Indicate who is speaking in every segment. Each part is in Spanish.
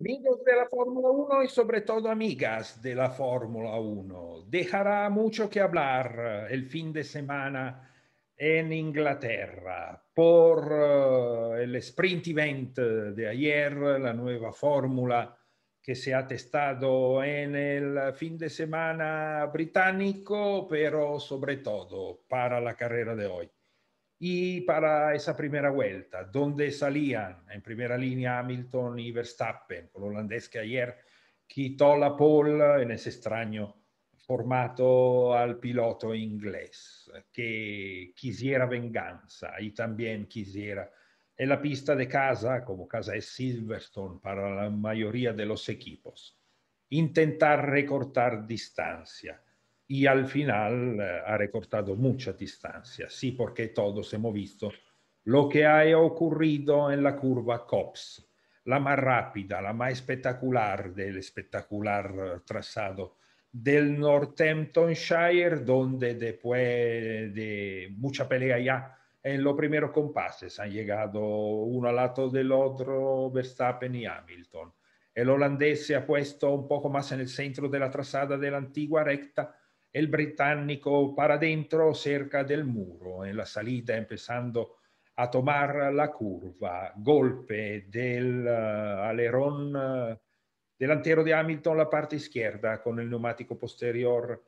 Speaker 1: Amigos de la Fórmula 1 y sobre todo amigas de la Fórmula 1, dejará mucho que hablar eh, el fin de semana en Inglaterra por eh, el sprint event de ayer, la nueva fórmula que se ha testado en el fin de semana británico, pero sobre todo para la carrera de hoy y para esa primera vuelta, donde salían en primera línea Hamilton y Verstappen, el holandés que ayer quitó la pole en ese extraño formato al piloto inglés, que quisiera venganza y también quisiera en la pista de casa, como casa es Silverstone para la mayoría de los equipos, intentar recortar distancia y al final eh, ha recortado mucha distancia. Sí, porque todos hemos visto lo que ha ocurrido en la curva COPS, la más rápida, la más espectacular del espectacular eh, trazado del Northamptonshire, donde después de mucha pelea ya en los primeros compases han llegado uno al lado del otro Verstappen y Hamilton. El holandés se ha puesto un poco más en el centro de la trazada de la antigua recta e il britannico para dentro cerca del muro e la salita empezando a tomar la curva, golpe del eh, alerón eh, delantero di Hamilton la parte izquierda con il neumático posterior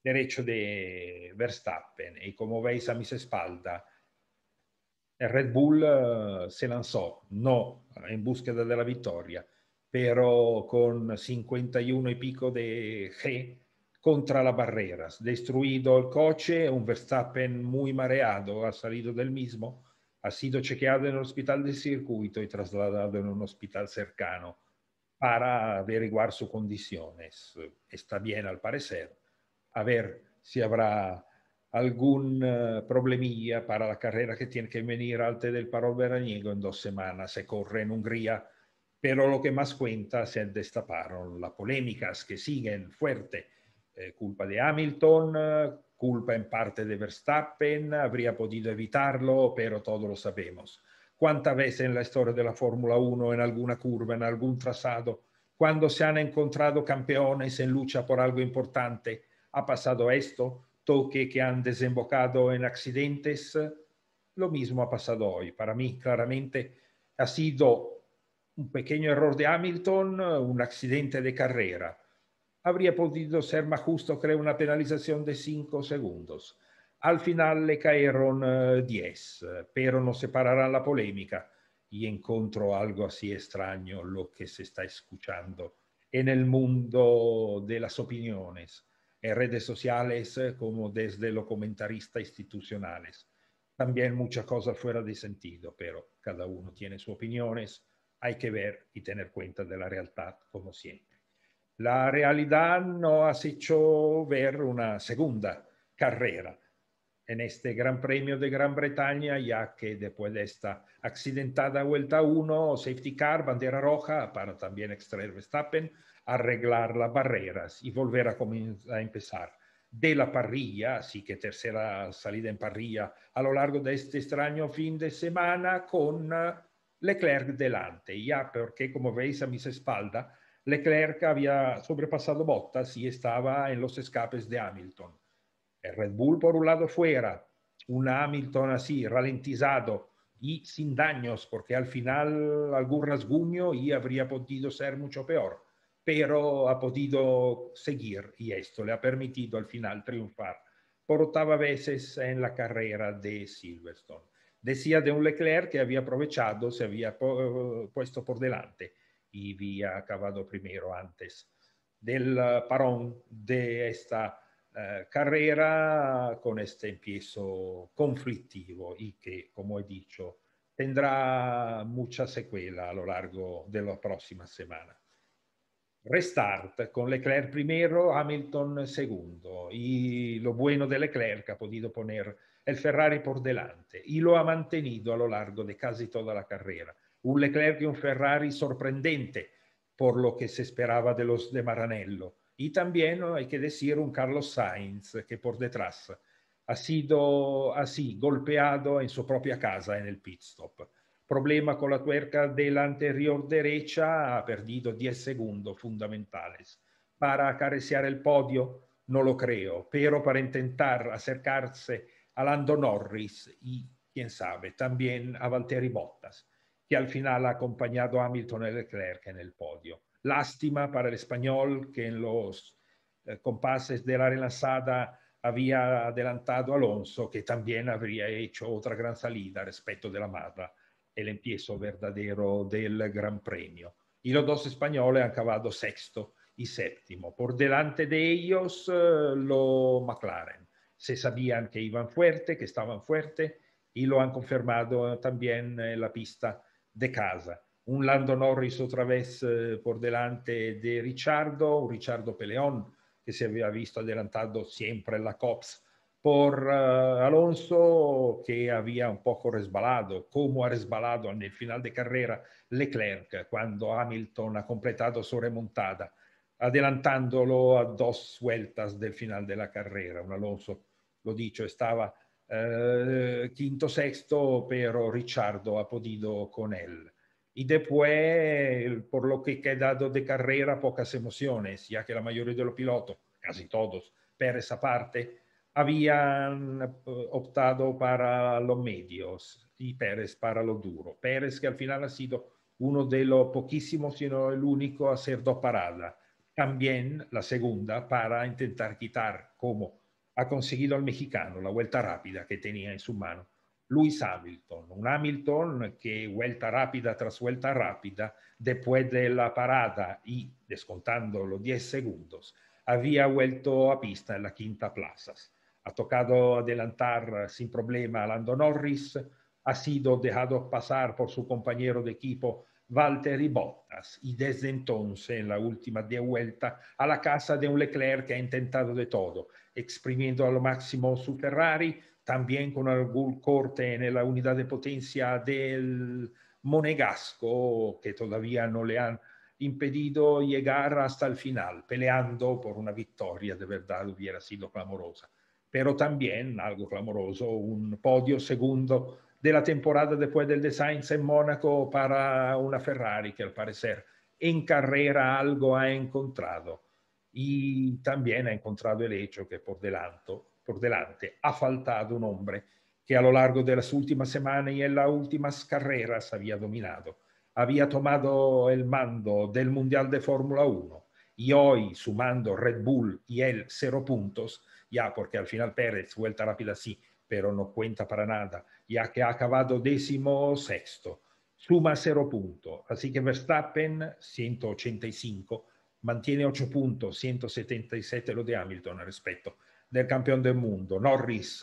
Speaker 1: derecho de Verstappen e come veis a mis spalda il Red Bull uh, se lanzò, no in búsqueda della vittoria, però con 51 e pico de G contra la barreras. Destruido el coche, un Verstappen muy mareado ha salido del mismo, ha sido chequeado en el hospital del circuito y trasladado en un hospital cercano para averiguar sus condiciones. Está bien, al parecer. A ver si habrá algún eh, problemilla para la carrera que tiene que venir antes del paro Veraniego en dos semanas. Se corre en Hungría, pero lo que más cuenta se destaparon las polémicas que siguen fuerte eh, culpa de Hamilton, culpa en parte de Verstappen, habría podido evitarlo, pero todo lo sabemos. ¿Cuántas veces en la historia de la Fórmula 1, en alguna curva, en algún trazado, cuando se han encontrado campeones en lucha por algo importante, ha pasado esto? Toque que han desembocado en accidentes. Lo mismo ha pasado hoy. Para mí, claramente, ha sido un pequeño error de Hamilton, un accidente de carrera habría podido ser más justo creo, una penalización de cinco segundos. Al final le caeron 10, eh, eh, pero no separará la polémica y encontró algo así extraño lo que se está escuchando en el mundo de las opiniones, en redes sociales eh, como desde los comentaristas institucionales. También mucha cosa fuera de sentido, pero cada uno tiene sus opiniones, hay que ver y tener cuenta de la realidad como siempre. La realidad no ha hecho ver una segunda carrera en este Gran Premio de Gran Bretaña, ya que después de esta accidentada vuelta 1, safety car, bandera roja, para también extraer Verstappen, arreglar las barreras y volver a, a empezar de la parrilla, así que tercera salida en parrilla a lo largo de este extraño fin de semana con ah, Leclerc delante, ya porque como veis a mis espaldas Leclerc había sobrepasado Bottas y estaba en los escapes de Hamilton. El Red Bull por un lado fuera, un Hamilton así, ralentizado y sin daños, porque al final algún rasguño y habría podido ser mucho peor, pero ha podido seguir y esto le ha permitido al final triunfar por octava veces en la carrera de Silverstone. Decía de un Leclerc que había aprovechado, se había puesto por delante y había acabado primero antes del eh, parón de esta eh, carrera con este empiezo conflictivo y que, como he dicho, tendrá mucha secuela a lo largo de la próxima semana. Restart con Leclerc primero, Hamilton segundo. Y e lo bueno de Leclerc ha podido poner el Ferrari por delante y e lo ha mantenido a lo largo de casi toda la carrera. un Leclerc e un Ferrari sorprendente per lo che si esperaba de de Maranello. E también hay que decir un Carlos Sainz che por detrás ha sido así golpeado en su propia casa en el pit stop. Problema con la tuerca de anterior derecha, ha perdido 10 segundos fundamentales. Para acariciar el podio, no lo creo, pero para intentar acercarse a Lando Norris y, quién sabe, también a Valtteri Bottas. que al final ha acompañado a Hamilton y Leclerc en el podio. Lástima para el español que en los eh, compases de la relanzada había adelantado Alonso, que también habría hecho otra gran salida respecto de la Madra, el empiezo verdadero del Gran Premio. Y los dos españoles han acabado sexto y séptimo. Por delante de ellos, eh, lo McLaren. Se sabían que iban fuerte, que estaban fuerte, y lo han confirmado eh, también en la pista de casa. Un Lando Norris o Traves eh, por delante de Ricciardo, un Ricciardo Peleon che si aveva visto adelantado sempre la COPS por uh, Alonso che aveva un poco resbalato, come ha resbalato nel final di carriera Leclerc quando Hamilton ha completado su remontada, adelantandolo a dos vueltas del final della carriera. Un Alonso, lo dice, stava estaba Eh, quinto, sexto, pero Richardo ha podido con él. Y después, por lo que ha dado de carrera, pocas emociones, ya que la mayoría de los pilotos, casi todos, per aparte parte, habían eh, optado para los medios y Pérez para lo duro. Pérez que al final ha sido uno de los poquísimos, sino el único a ser dos paradas. También la segunda para intentar quitar como ha conseguido al mexicano la vuelta rápida que tenía en su mano Luis Hamilton, un Hamilton que vuelta rápida tras vuelta rápida, después de la parada y descontando los 10 segundos, había vuelto a pista en la quinta plaza. Ha tocado adelantar sin problema a Lando Norris, ha sido dejado pasar por su compañero de equipo Valtteri Bottas y desde entonces, en la última de vuelta, a la casa de un Leclerc que ha intentado de todo, exprimiendo a lo máximo su Ferrari, también con algún corte en la unidad de potencia del Monegasco, que todavía no le han impedido llegar hasta el final, peleando por una victoria de verdad hubiera sido clamorosa. Pero también, algo clamoroso, un podio segundo de la temporada después del design en Mónaco para una Ferrari, que al parecer en carrera algo ha encontrado. Y también ha encontrado el hecho que por, por delante ha faltado un hombre que a lo largo de las últimas semanas y en las últimas carreras había dominado. Había tomado el mando del Mundial de Fórmula 1 y hoy sumando Red Bull y el cero puntos, ya porque al final Pérez, vuelta rápida sí, pero no cuenta para nada, ya que ha acabado décimo sexto. Suma cero puntos, así que Verstappen 185 mantiene ocho puntos, 177 lo de Hamilton respecto del campeón del mundo. Norris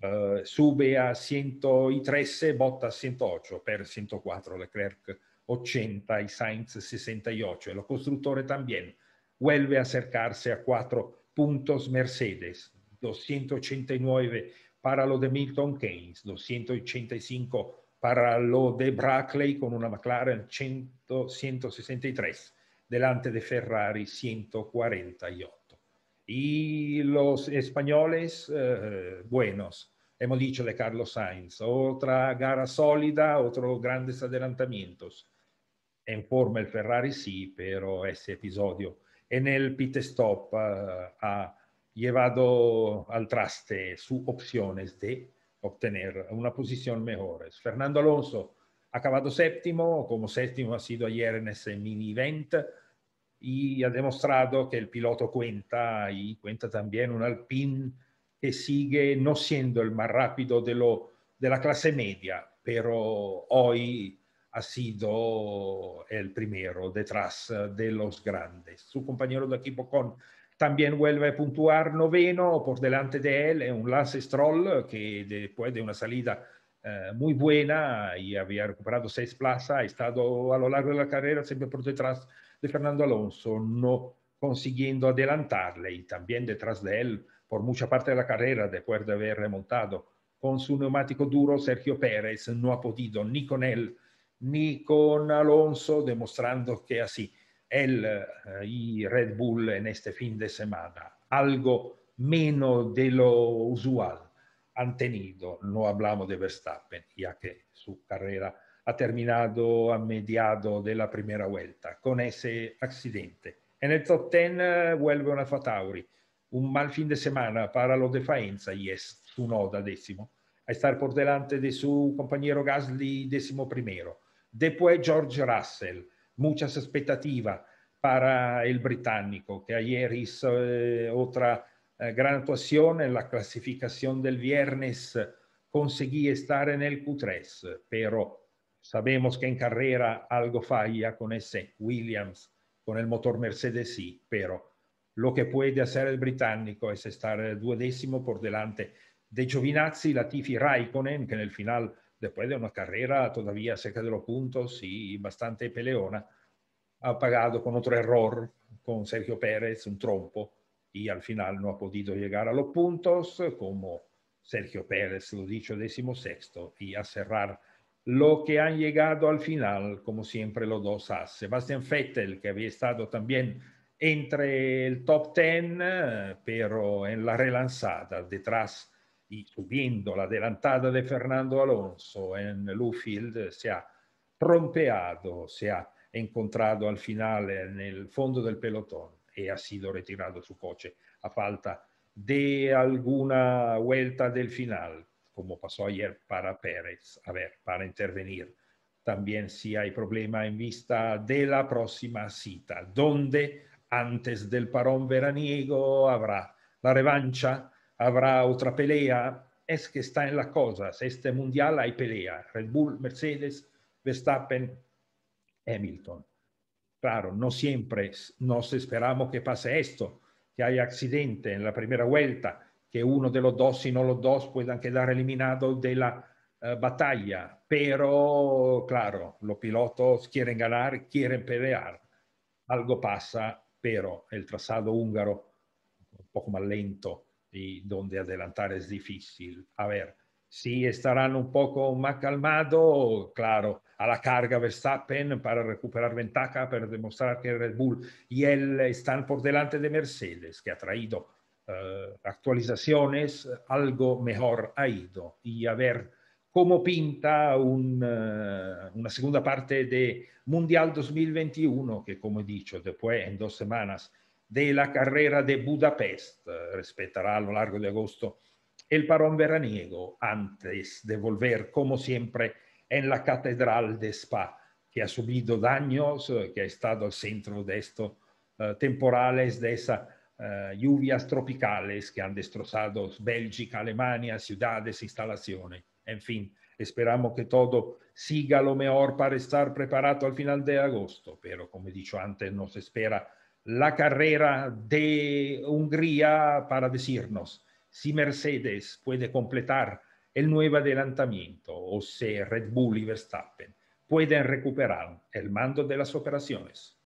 Speaker 1: eh, sube a 113, Botta a 108, per 104, Leclerc 80 y Sainz 68. El costruttore también vuelve a acercarse a 4 puntos Mercedes, 289 para lo de Milton Keynes, 285 para lo de Brackley con una McLaren 163 delante de Ferrari 148. Y los españoles, eh, buenos, hemos dicho de Carlos Sainz, otra gara sólida, otros grandes adelantamientos. En forma el Ferrari sí, pero ese episodio. En el pit stop eh, a llevado al traste sus opciones de obtener una posición mejor. Fernando Alonso ha acabado séptimo, como séptimo ha sido ayer en ese mini event y ha demostrado que el piloto cuenta y cuenta también un Alpine que sigue no siendo el más rápido de, lo, de la clase media, pero hoy ha sido el primero detrás de los grandes. Su compañero de equipo con también vuelve a puntuar noveno por delante de él eh, un Lance Stroll eh, que después de una salida eh, muy buena y había recuperado seis plazas, ha estado a lo largo de la carrera siempre por detrás de Fernando Alonso, no consiguiendo adelantarle y también detrás de él por mucha parte de la carrera después de haber remontado con su neumático duro, Sergio Pérez no ha podido ni con él ni con Alonso, demostrando que así el, y eh, Red Bull en este fin de semana, algo menos de lo usual han tenido. No hablamos de Verstappen, ya que su carrera ha terminado a mediados de la primera vuelta con ese accidente. En el top 10 eh, vuelve una Fatauri. Un mal fin de semana para lo de Faenza y es noda décimo, a estar por delante de su compañero Gasly décimo primero. Después George Russell, muchas expectativas para el británico, que ayer hizo eh, otra eh, gran actuación en la clasificación del viernes. Conseguí estar en el Q3, pero sabemos que en carrera algo falla con ese Williams, con el motor Mercedes, sí, pero lo que puede hacer el británico es estar duodécimo por delante de Giovinazzi, Latifi, Raikkonen, que en el final después de una carrera todavía cerca de los puntos y bastante peleona, ha pagado con otro error, con Sergio Pérez, un trompo, y al final no ha podido llegar a los puntos, eh, como Sergio Pérez lo dicho décimo sexto, y a cerrar lo que han llegado al final, como siempre los dos a Sebastian Vettel, que había estado también entre el top 10, eh, pero en la relanzada, detrás y subiendo la adelantada de Fernando Alonso en Lufield, se ha trompeado, se ha encontrado al final en el fondo del pelotón y ha sido retirado su coche a falta de alguna vuelta del final, como pasó ayer para Pérez, a ver, para intervenir. También si hay problema en vista de la próxima cita, donde antes del parón veraniego habrá la revancha habrá otra pelea, es que está en las cosas. Este mundial hay pelea. Red Bull, Mercedes, Verstappen, Hamilton. Claro, no siempre nos esperamos que pase esto, que haya accidente en la primera vuelta, que uno de los dos, si no los dos, puedan quedar eliminados de la eh, batalla. Pero, claro, los pilotos quieren ganar, quieren pelear. Algo pasa, pero el trazado húngaro, un poco más lento, y donde adelantar es difícil. A ver, si estarán un poco más calmados, claro, a la carga Verstappen para recuperar ventaja, para demostrar que Red Bull y él están por delante de Mercedes, que ha traído eh, actualizaciones, algo mejor ha ido. Y a ver cómo pinta un, eh, una segunda parte de Mundial 2021, que como he dicho, después en dos semanas della Carrera de Budapest, respetará a lo largo di agosto il parón veraniego antes de volver, come sempre, en la Catedral de Spa, che ha subito daños, che ha estado al centro de estos uh, eh, temporales, de esas uh, eh, lluvias tropicales che han destrozado Bélgica, Alemania, ciudades, instalaciones. En fin, esperamos che tutto siga lo mejor per estar preparato al final di agosto, però, come dicevo antes, non si espera la carrera de Hungría para decirnos si Mercedes puede completar el nuevo adelantamiento o si Red Bull y Verstappen pueden recuperar el mando de las operaciones.